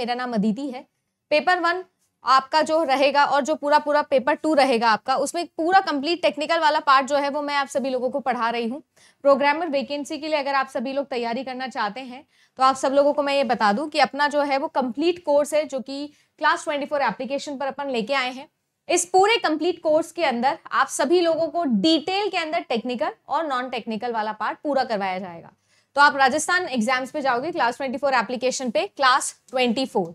मेरा नाम अदिति है पेपर वन आपका जो रहेगा और जो पूरा पूरा पेपर टू रहेगा आपका उसमें पूरा कंप्लीट टेक्निकल वाला पार्ट जो है वो मैं आप सभी लोगों को पढ़ा रही हूँ प्रोग्रामर वैकेंसी के लिए अगर आप सभी लोग तैयारी करना चाहते हैं तो आप सब लोगों को मैं ये बता दूँ कि अपना जो है वो कंप्लीट कोर्स है जो कि क्लास ट्वेंटी फोर एप्लीकेशन पर अपन लेके आए हैं इस पूरे कंप्लीट कोर्स के अंदर आप सभी लोगों को डिटेल के अंदर टेक्निकल और नॉन टेक्निकल वाला पार्ट पूरा करवाया जाएगा तो आप राजस्थान एग्जाम्स पे जाओगे क्लास ट्वेंटी फोर एप्लीकेशन पे क्लास ट्वेंटी फोर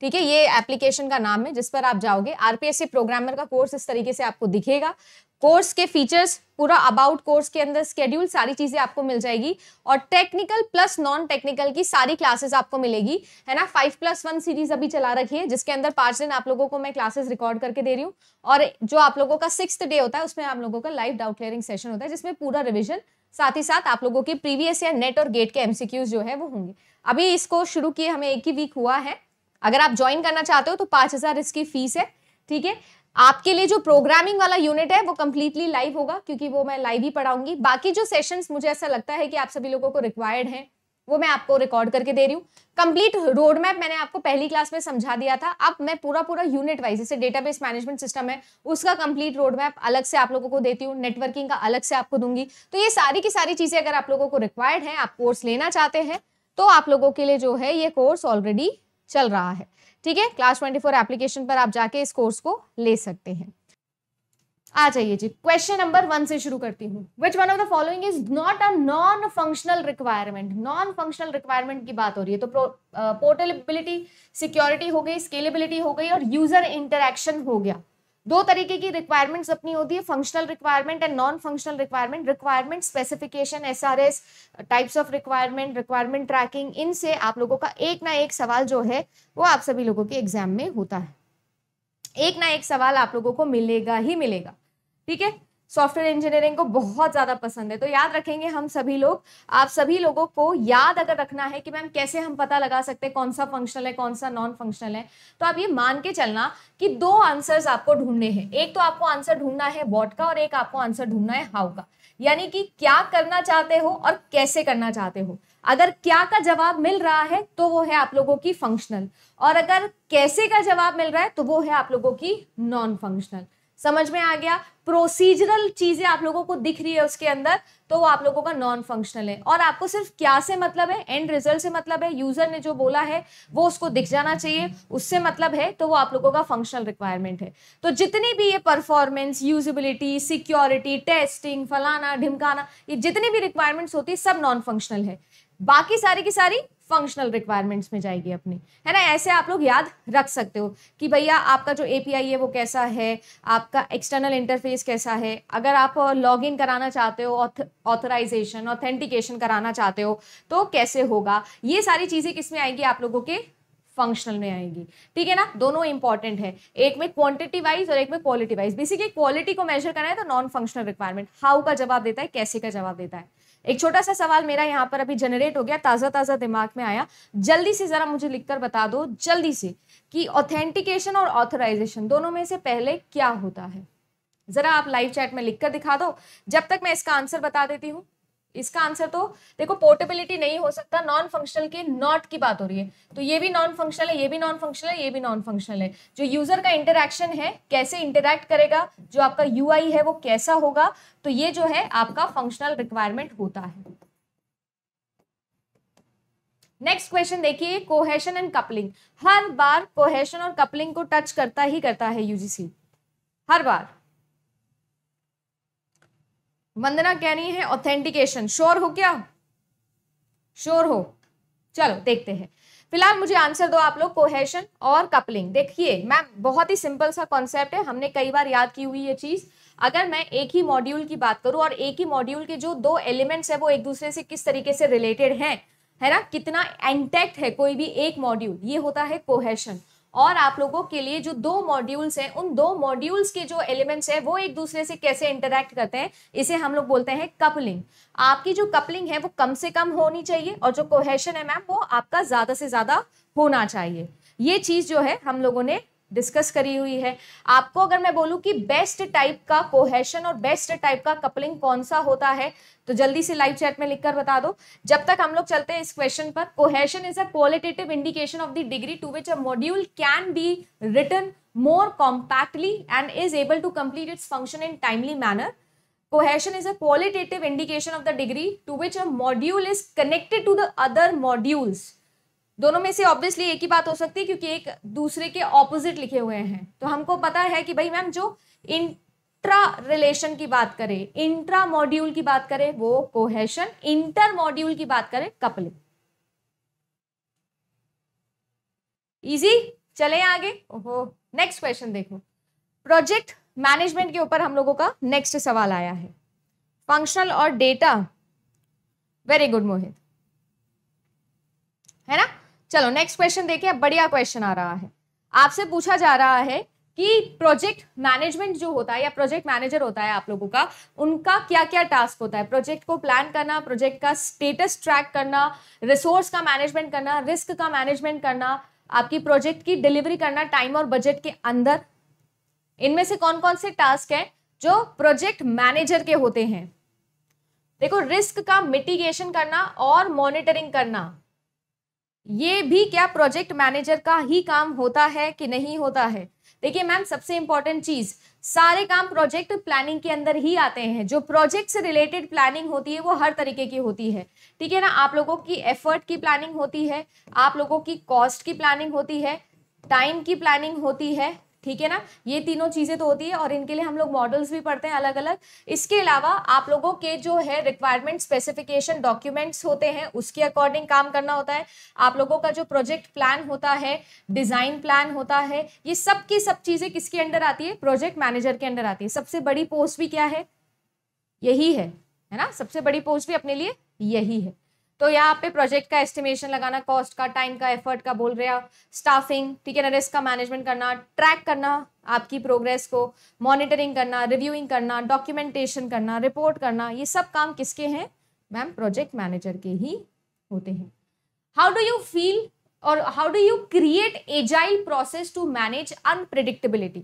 ठीक है ये एप्लीकेशन का नाम है जिस पर आप जाओगे आरपीएससी प्रोग्रामर का कोर्स इस तरीके से आपको दिखेगा कोर्स के फीचर्स पूरा अबाउट कोर्स के अंदर स्केड्यूल सारी चीजें आपको मिल जाएगी और टेक्निकल प्लस नॉन टेक्निकल की सारी क्लासेस आपको मिलेगी है ना फाइव प्लस वन सीरीज अभी चला रखी है जिसके अंदर पांच दिन आप लोगों को मैं क्लासेस रिकॉर्ड करके दे रही हूँ और जो आप लोगों का सिक्स डे होता है उसमें आप लोगों का लाइव डाउट क्लियरिंग सेशन होता है जिसमें पूरा रिविजन साथ ही साथ आप लोगों के प्रीवियस ईयर नेट और गेट के एमसीक्यूज जो है वो होंगे अभी इसको शुरू किए हमें एक ही वीक हुआ है अगर आप ज्वाइन करना चाहते हो तो पाँच हज़ार इसकी फीस है ठीक है आपके लिए जो प्रोग्रामिंग वाला यूनिट है वो कम्प्लीटली लाइव होगा क्योंकि वो मैं लाइव ही पढ़ाऊंगी बाकी जो सेशंस मुझे ऐसा लगता है कि आप सभी लोगों को रिक्वायर्ड हैं वो मैं आपको रिकॉर्ड करके दे रही हूँ कंप्लीट रोड मैप मैंने आपको पहली क्लास में समझा दिया था अब मैं पूरा पूरा यूनिट वाइज जैसे डेटाबेस मैनेजमेंट सिस्टम है उसका कंप्लीट रोड मैप अलग से आप लोगों को देती हूँ नेटवर्किंग का अलग से आपको दूंगी तो ये सारी की सारी चीज़ें अगर आप लोगों को रिक्वायर्ड है आप कोर्स लेना चाहते हैं तो आप लोगों के लिए जो है ये कोर्स ऑलरेडी चल रहा है ठीक है क्लास ट्वेंटी फोर एप्लीकेशन पर आप जाके इस कोर्स को ले सकते हैं आ जाइए जी क्वेश्चन नंबर वन से शुरू करती हूँ which one of the following is not a non functional requirement non functional requirement की बात हो रही है तो पोर्टेबिलिटी सिक्योरिटी हो गई स्केलेबिलिटी हो गई और यूजर इंटरेक्शन हो गया दो तरीके की रिक्वायरमेंट्स अपनी होती है functional requirement and non functional requirement requirement specification S R S types of requirement requirement tracking इनसे आप लोगों का एक ना एक सवाल जो है वो आप सभी लोगों के एग्जाम में होता है एक ना एक सवाल आप लोगों को मिलेगा ही मिलेगा ठीक है सॉफ्टवेयर इंजीनियरिंग को बहुत ज़्यादा पसंद है तो याद रखेंगे हम सभी लोग आप सभी लोगों को याद अगर रखना है कि मैम कैसे हम पता लगा सकते हैं कौन सा फंक्शनल है कौन सा नॉन फंक्शनल है तो आप ये मान के चलना कि दो आंसर्स आपको ढूंढने हैं एक तो आपको आंसर ढूंढना है बॉट का और एक आपको आंसर ढूंढना है हाउ का यानी कि क्या करना चाहते हो और कैसे करना चाहते हो अगर क्या का जवाब मिल रहा है तो वो है आप लोगों की फंक्शनल और अगर कैसे का जवाब मिल रहा है तो वो है आप लोगों की नॉन फंक्शनल समझ में आ गया प्रोसीजरल चीज़ें आप लोगों को दिख रही है उसके अंदर तो वो आप लोगों का नॉन फंक्शनल है और आपको सिर्फ क्या से मतलब है एंड रिजल्ट से मतलब है यूज़र ने जो बोला है वो उसको दिख जाना चाहिए उससे मतलब है तो वो आप लोगों का फंक्शनल रिक्वायरमेंट है तो जितनी भी ये परफॉर्मेंस यूजिबिलिटी सिक्योरिटी टेस्टिंग फलाना ढिमकाना ये जितनी भी रिक्वायरमेंट्स होती है सब नॉन फंक्शनल है बाकी सारी की सारी फंक्शनल रिक्वायरमेंट्स में जाएगी अपनी है ना ऐसे आप लोग याद रख सकते हो कि भैया आपका जो ए है वो कैसा है आपका एक्सटर्नल इंटरफेस कैसा है अगर आप लॉग इन कराना चाहते हो ऑथराइजेशन ऑथेंटिकेशन कराना चाहते हो तो कैसे होगा ये सारी चीज़ें किस में आएंगी आप लोगों के फंक्शनल में आएगी ठीक है ना दोनों इंपॉर्टेंट है एक में क्वांटिटी वाइज और एक में क्वालिटी वाइज बेसिकली क्वालिटी को मेजर करना है तो नॉन फंक्शनल रिक्वायरमेंट हाउ का जवाब देता है कैसे का जवाब देता है एक छोटा सा सवाल मेरा यहाँ पर अभी जनरेट हो गया ताज़ा ताज़ा दिमाग में आया जल्दी से ज़रा मुझे लिखकर बता दो जल्दी से कि ऑथेंटिकेशन और ऑथराइजेशन दोनों में से पहले क्या होता है ज़रा आप लाइव चैट में लिख कर दिखा दो जब तक मैं इसका आंसर बता देती हूँ इसका आंसर तो देखो पोर्टेबिलिटी नहीं हो सकता नॉन फंक्शनल के नॉट की बात हो रही है तो ये भी नॉन फंक्शनल है ये भी नॉन फंक्शनल है ये भी नॉन फंक्शनल है जो यूजर का इंटरेक्शन है कैसे इंटरेक्ट करेगा जो आपका यू है वो कैसा होगा तो ये जो है आपका फंक्शनल रिक्वायरमेंट होता है नेक्स्ट क्वेश्चन देखिए कोहेशन एंड कपलिंग हर बार कोहेशन और कपलिंग को टच करता ही करता है यूजीसी हर बार वंदना कह रही है ऑथेंटिकेशन श्योर हो क्या श्योर हो चलो देखते हैं फिलहाल मुझे आंसर दो आप लोग कोहेशन और कपलिंग देखिए मैम बहुत ही सिंपल सा कॉन्सेप्ट है हमने कई बार याद की हुई ये चीज़ अगर मैं एक ही मॉड्यूल की बात करूं और एक ही मॉड्यूल के जो दो एलिमेंट्स है वो एक दूसरे से किस तरीके से रिलेटेड हैं है ना कितना इंटेक्ट है कोई भी एक मॉड्यूल ये होता है कोहेशन और आप लोगों के लिए जो दो मॉड्यूल्स हैं उन दो मॉड्यूल्स के जो एलिमेंट्स हैं वो एक दूसरे से कैसे इंटरेक्ट करते हैं इसे हम लोग बोलते हैं कपलिंग आपकी जो कपलिंग है वो कम से कम होनी चाहिए और जो कोहेशन है मैम वो आपका ज़्यादा से ज़्यादा होना चाहिए ये चीज़ जो है हम लोगों ने डिस्कस करी हुई है आपको अगर मैं बोलूं कि बेस्ट टाइप का कोहेशन और बेस्ट टाइप का कपलिंग कौन सा होता है तो जल्दी से लाइव चैट में लिखकर बता दो जब तक हम लोग चलते हैं इस क्वेश्चन पर cohesion is a qualitative indication of the degree to which a module can be written more compactly and is able to complete its function in timely manner cohesion is a qualitative indication of the degree to which a module is connected to the other modules दोनों में से obviously एक ही बात हो सकती है क्योंकि एक दूसरे के ऑपोजिट लिखे हुए हैं तो हमको पता है कि भाई मैम जो इंट्रा रिलेशन की बात करें इंट्रा मॉड्यूल की बात करें वो कोहेशन इंटर मॉड्यूल की बात करें कपलिंग इजी चले आगे ओहो नेक्स्ट क्वेश्चन देखो प्रोजेक्ट मैनेजमेंट के ऊपर हम लोगों का नेक्स्ट सवाल आया है फंक्शनल और डेटा वेरी गुड मोहित है ना चलो नेक्स्ट क्वेश्चन अब बढ़िया क्वेश्चन आ रहा है आपसे पूछा जा रहा है कि प्रोजेक्ट मैनेजमेंट जो होता है या प्रोजेक्ट मैनेजर होता है आप लोगों का उनका क्या क्या टास्क होता है प्रोजेक्ट को प्लान करना प्रोजेक्ट का स्टेटस ट्रैक करना रिसोर्स का मैनेजमेंट करना रिस्क का मैनेजमेंट करना आपकी प्रोजेक्ट की डिलीवरी करना टाइम और बजट के अंदर इनमें से कौन कौन से टास्क हैं जो प्रोजेक्ट मैनेजर के होते हैं देखो रिस्क का मिटिगेशन करना और मॉनिटरिंग करना ये भी क्या प्रोजेक्ट मैनेजर का ही काम होता है कि नहीं होता है देखिए मैम सबसे इंपॉर्टेंट चीज सारे काम प्रोजेक्ट प्लानिंग के अंदर ही आते हैं जो प्रोजेक्ट से रिलेटेड प्लानिंग होती है वो हर तरीके की होती है ठीक है ना आप लोगों की एफर्ट की प्लानिंग होती है आप लोगों की कॉस्ट की प्लानिंग होती है टाइम की प्लानिंग होती है ठीक है ना ये तीनों चीज़ें तो होती है और इनके लिए हम लोग मॉडल्स भी पढ़ते हैं अलग अलग इसके अलावा आप लोगों के जो है रिक्वायरमेंट स्पेसिफिकेशन डॉक्यूमेंट्स होते हैं उसके अकॉर्डिंग काम करना होता है आप लोगों का जो प्रोजेक्ट प्लान होता है डिज़ाइन प्लान होता है ये सब की सब चीज़ें किसके अंडर आती है प्रोजेक्ट मैनेजर के अंडर आती है सबसे बड़ी पोस्ट भी क्या है यही है है ना सबसे बड़ी पोस्ट भी अपने लिए यही है तो यहाँ पे प्रोजेक्ट का एस्टिमेशन लगाना कॉस्ट का टाइम का एफर्ट का बोल रहे स्टाफिंग ठीक है ना रिस्क का मैनेजमेंट करना ट्रैक करना आपकी प्रोग्रेस को मॉनिटरिंग करना रिव्यूइंग करना डॉक्यूमेंटेशन करना रिपोर्ट करना ये सब काम किसके हैं मैम प्रोजेक्ट मैनेजर के ही होते हैं हाउ डू यू फील और how do you create agile process to manage unpredictability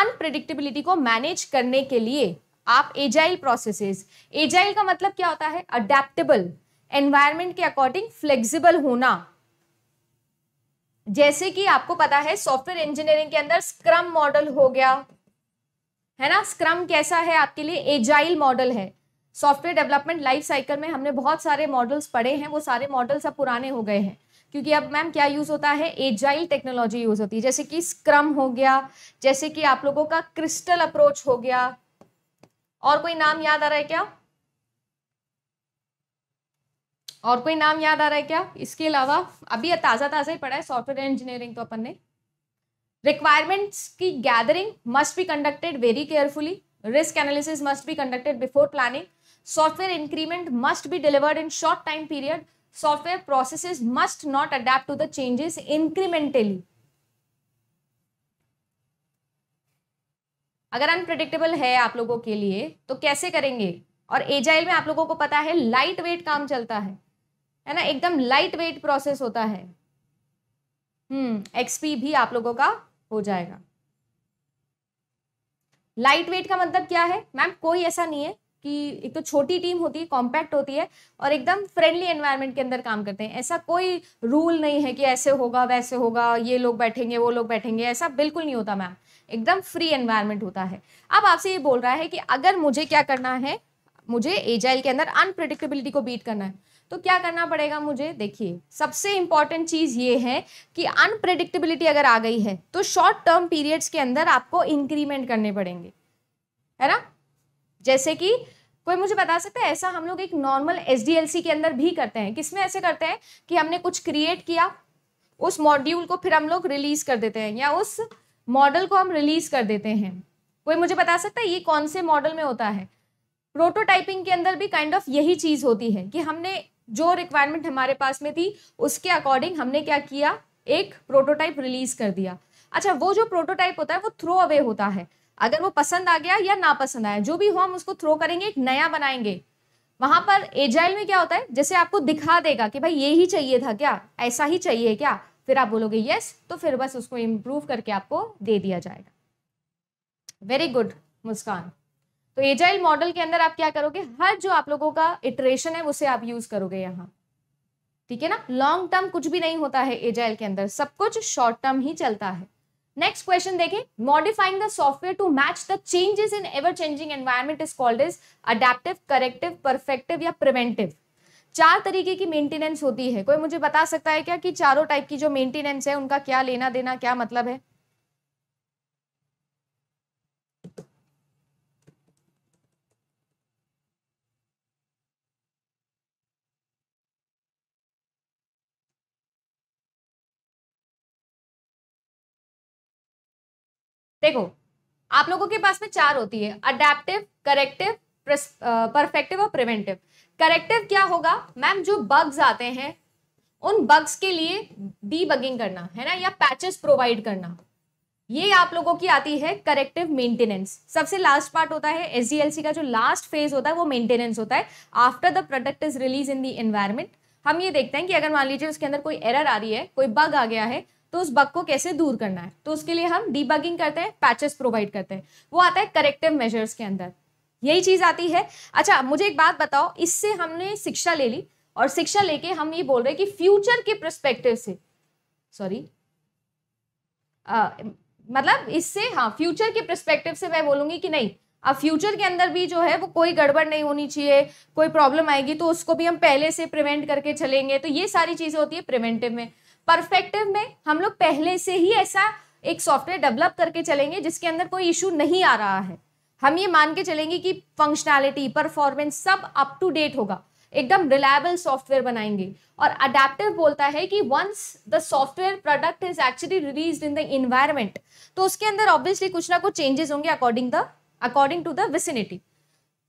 unpredictability को मैनेज करने के लिए आप एजाइल प्रोसेसेस एजाइल का मतलब क्या होता है अडेप्टेबल एनवायरमेंट के अकॉर्डिंग फ्लेक्सिबल होना जैसे कि आपको पता है सॉफ्टवेयर इंजीनियरिंग के अंदर स्क्रम मॉडल हो गया है ना स्क्रम कैसा है आपके लिए एजाइल मॉडल है सॉफ्टवेयर डेवलपमेंट लाइफ साइकिल में हमने बहुत सारे मॉडल्स पढ़े हैं वो सारे मॉडल्स अब पुराने हो गए हैं क्योंकि अब मैम क्या यूज़ होता है एजाइल टेक्नोलॉजी यूज़ होती है जैसे कि स्क्रम हो गया जैसे कि आप लोगों का क्रिस्टल अप्रोच हो गया और कोई नाम याद आ रहा है क्या और कोई नाम याद आ रहा है क्या इसके अलावा अभी ताज़ा ताज़ा ही पड़ा है सॉफ्टवेयर इंजीनियरिंग तो अपन ने रिक्वायरमेंट्स की gathering must be conducted very carefully risk analysis must be conducted before planning software increment must be delivered in short time period software processes must not adapt to the changes incrementally अगर unpredictable है आप लोगों के लिए तो कैसे करेंगे और एजाइल में आप लोगों को पता है लाइट वेट काम चलता है है ना एकदम लाइट वेट प्रोसेस होता है हम्म एक्सपी भी आप लोगों का हो जाएगा लाइट वेट का मतलब क्या है मैम कोई ऐसा नहीं है कि एक तो छोटी टीम होती है कॉम्पैक्ट होती है और एकदम फ्रेंडली एनवायरनमेंट के अंदर काम करते हैं ऐसा कोई रूल नहीं है कि ऐसे होगा वैसे होगा ये लोग बैठेंगे वो लोग बैठेंगे ऐसा बिल्कुल नहीं होता मैम एकदम फ्री एनवायरनमेंट होता है अब आपसे ये बोल रहा है कि अगर मुझे क्या करना है मुझे एजाइल के अंदर अनप्रडिक्टेबिलिटी को बीट करना है तो क्या करना पड़ेगा मुझे देखिए सबसे इंपॉर्टेंट चीज़ ये है कि अनप्रेडिक्टेबिलिटी अगर आ गई है तो शॉर्ट टर्म पीरियड्स के अंदर आपको इंक्रीमेंट करने पड़ेंगे है ना जैसे कि कोई मुझे बता सकता है ऐसा हम लोग एक नॉर्मल एस के अंदर भी करते हैं किसमें ऐसे करते हैं कि हमने कुछ क्रिएट किया उस मॉड्यूल को फिर हम लोग रिलीज कर देते हैं या उस मॉडल को हम रिलीज कर देते हैं कोई मुझे बता सकता है ये कौन से मॉडल में होता है प्रोटोटाइपिंग के अंदर भी काइंड kind ऑफ of यही चीज़ होती है कि हमने जो रिक्वायरमेंट हमारे पास में थी उसके अकॉर्डिंग हमने क्या किया एक प्रोटोटाइप रिलीज कर दिया अच्छा वो जो प्रोटोटाइप होता है वो थ्रो अवे होता है अगर वो पसंद आ गया या ना पसंद आया जो भी हो हम उसको थ्रो करेंगे एक नया बनाएंगे वहां पर एजाइल में क्या होता है जैसे आपको दिखा देगा कि भाई ये ही चाहिए था क्या ऐसा ही चाहिए क्या फिर आप बोलोगे यस तो फिर बस उसको इम्प्रूव करके आपको दे दिया जाएगा वेरी गुड मुस्कान तो एजाइल मॉडल के अंदर आप क्या करोगे हर जो आप लोगों का इटरेशन है उसे आप यूज करोगे यहाँ ठीक है ना लॉन्ग टर्म कुछ भी नहीं होता है एजाइल के अंदर सब कुछ शॉर्ट टर्म ही चलता है नेक्स्ट क्वेश्चन देखें modifying the software to match the changes in ever changing environment is called is adaptive corrective perfective या प्रिवेंटिव चार तरीके की मेंटेनेंस होती है कोई मुझे बता सकता है क्या कि चारों टाइप की जो मेंटेनेंस है उनका क्या लेना देना क्या मतलब है देखो आप लोगों के पास में चार होती है अडेप्टिव करेक्टिव परफेक्टिव और प्रिवेंटिव करेक्टिव क्या होगा मैम जो बग्स आते हैं उन बग्स के लिए डी बगिंग करना है ना या पैचेस प्रोवाइड करना ये आप लोगों की आती है करेक्टिव मेंटेनेंस सबसे लास्ट पार्ट होता है एस का जो लास्ट फेज होता है वो मेंटेनेंस होता है after the product is release in the environment हम ये देखते हैं कि अगर मान लीजिए उसके अंदर कोई एरर आ रही है कोई बग आ गया है तो उस बग को कैसे दूर करना है तो उसके लिए हम डीबगिंग करते हैं पैचेस प्रोवाइड करते हैं वो आता है करेक्टिव मेजर्स के अंदर यही चीज आती है अच्छा मुझे एक बात बताओ इससे हमने शिक्षा ले ली और शिक्षा लेके हम ये बोल रहे हैं कि फ्यूचर के प्रस्पेक्टिव से सॉरी मतलब इससे हाँ फ्यूचर के प्रस्पेक्टिव से मैं बोलूंगी कि नहीं अब फ्यूचर के अंदर भी जो है वो कोई गड़बड़ नहीं होनी चाहिए कोई प्रॉब्लम आएगी तो उसको भी हम पहले से प्रिवेंट करके चलेंगे तो ये सारी चीज़ें होती है प्रिवेंटिव में परफेक्टिव में हम लोग पहले से ही ऐसा एक सॉफ्टवेयर डेवलप करके चलेंगे जिसके अंदर कोई इशू नहीं आ रहा है हम ये मान के चलेंगे कि फंक्शनैलिटी परफॉर्मेंस सब अप टू डेट होगा एकदम रिलायबल सॉफ्टवेयर बनाएंगे और अडेप्टिव बोलता है कि once the software product is actually release in the environment तो उसके अंदर ऑब्वियसली कुछ ना कुछ चेंजेस होंगे according the according to the vicinity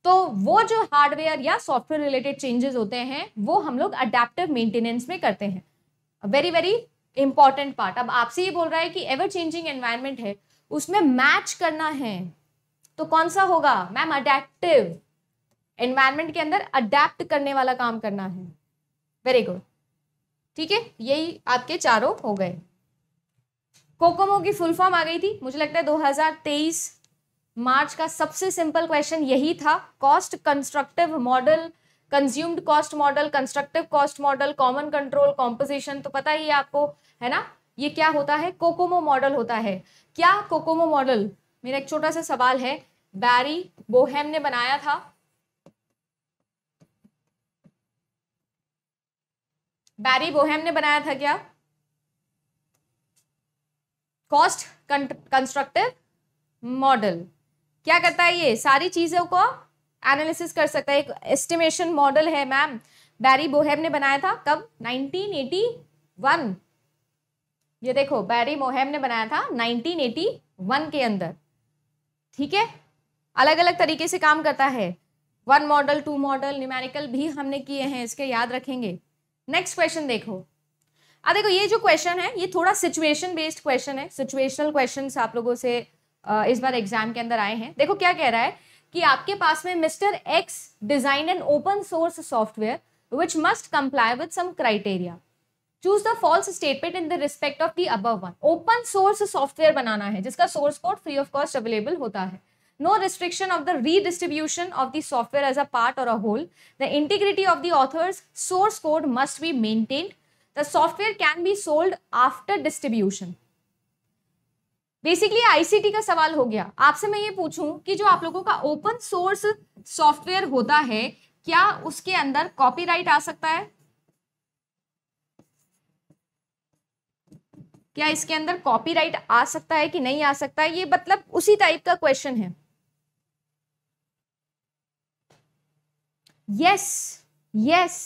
तो वो जो हार्डवेयर या सॉफ्टवेयर रिलेटेड चेंजेस होते हैं वो हम लोग अडेप्टिव मेंटेनेंस में करते हैं वेरी वेरी इंपॉर्टेंट पार्ट अब आपसे ये बोल रहा है कि एवर चेंजिंग एनवायरमेंट है उसमें मैच करना है तो कौन सा होगा मैम अडेप्टिव एनवायरमेंट के अंदर अडेप्ट करने वाला काम करना है वेरी गुड ठीक है यही आपके चारों हो गए कोकोमो की फुल फॉर्म आ गई थी मुझे लगता है 2023 मार्च का सबसे सिंपल क्वेश्चन यही था cost constructive model consumed cost model constructive cost model common control composition तो पता ही है आपको है ना ये क्या होता है कोकोमो मॉडल होता है क्या कोकोमो मॉडल मेरा एक छोटा सा सवाल है बैरी बोहेम ने बनाया था बैरी बोहेम ने बनाया था क्या कॉस्ट कंस्ट्रक्टिव मॉडल क्या करता है ये सारी चीजों को एनालिसिस कर सकता है एक एस्टिमेशन मॉडल है मैम बैरी बोहेम ने बनाया था कब 1981 ये देखो बैरी मोहेम ने बनाया था 1981 के अंदर ठीक है अलग अलग तरीके से काम करता है one model two model numerical भी हमने किए हैं इसके याद रखेंगे नेक्स्ट क्वेश्चन देखो आ देखो ये जो क्वेश्चन है ये थोड़ा सिचुएशन बेस्ड क्वेश्चन है सिचुएशनल क्वेश्चन आप लोगों से इस बार एग्जाम के अंदर आए हैं देखो क्या कह रहा है कि आपके पास में mister X design and open source software which must comply with some criteria choose the false statement in the respect of the above one open source software बनाना है जिसका source code free of cost available होता है no restriction of the redistribution of the software as a part और a whole the integrity of the author's source code must be maintained the software can be sold after distribution basically ICT का सवाल हो गया आपसे मैं ये पूछूं कि जो आप लोगों का ओपन सोर्स सॉफ्टवेयर होता है क्या उसके अंदर कॉपीराइट आ सकता है क्या इसके अंदर कॉपीराइट आ सकता है कि नहीं आ सकता है ये मतलब उसी टाइप का क्वेश्चन है यस यस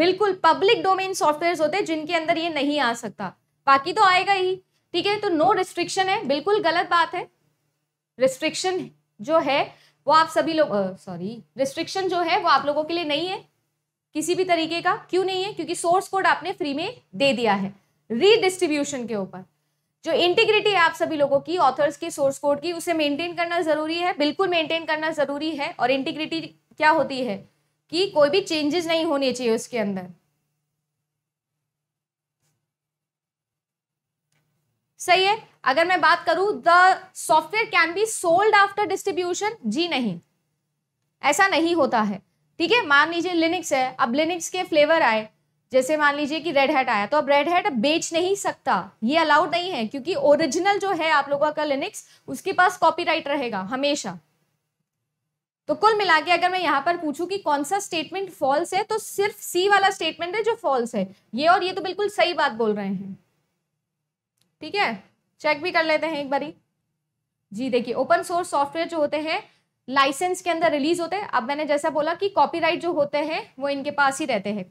बिल्कुल पब्लिक डोमेन सॉफ्टवेयर होते हैं जिनके अंदर ये नहीं आ सकता बाकी तो आएगा ही ठीक है तो नो रिस्ट्रिक्शन है बिल्कुल गलत बात है रिस्ट्रिक्शन जो है वो आप सभी लोग सॉरी रिस्ट्रिक्शन जो है वो आप लोगों के लिए नहीं है किसी भी तरीके का क्यों नहीं है क्योंकि सोर्स कोड आपने फ्री में दे दिया है रीडिस्ट्रीब्यूशन के ऊपर जो इंटीग्रिटी है आप सभी लोगों की ऑथर्स की सोर्स कोड की उसे मेंटेन करना जरूरी है बिल्कुल मेंटेन करना जरूरी है और इंटीग्रिटी क्या होती है कि कोई भी चेंजेस नहीं होने चाहिए उसके अंदर सही है अगर मैं बात करूं the software can be sold after distribution जी नहीं ऐसा नहीं होता है ठीक है मान लीजिए लिनिक्स है अब लिनिक्स के फ्लेवर आए जैसे मान लीजिए कि रेड हैट आया तो अब रेड हैट बेच नहीं सकता ये अलाउड नहीं है क्योंकि ओरिजिनल जो है आप लोगों का लिनिक्स उसके पास कॉपीराइट रहेगा हमेशा तो कुल मिला के अगर मैं यहाँ पर पूछूं कि कौन सा स्टेटमेंट फॉल्स है तो सिर्फ सी वाला स्टेटमेंट है जो फॉल्स है ये और ये तो बिल्कुल सही बात बोल रहे हैं ठीक है चेक भी कर लेते हैं एक बारी जी देखिए ओपन सोर्स सॉफ्टवेयर जो होते हैं लाइसेंस के अंदर रिलीज होते हैं अब मैंने जैसा बोला कि कॉपीराइट जो होते हैं वो इनके पास ही रहते हैं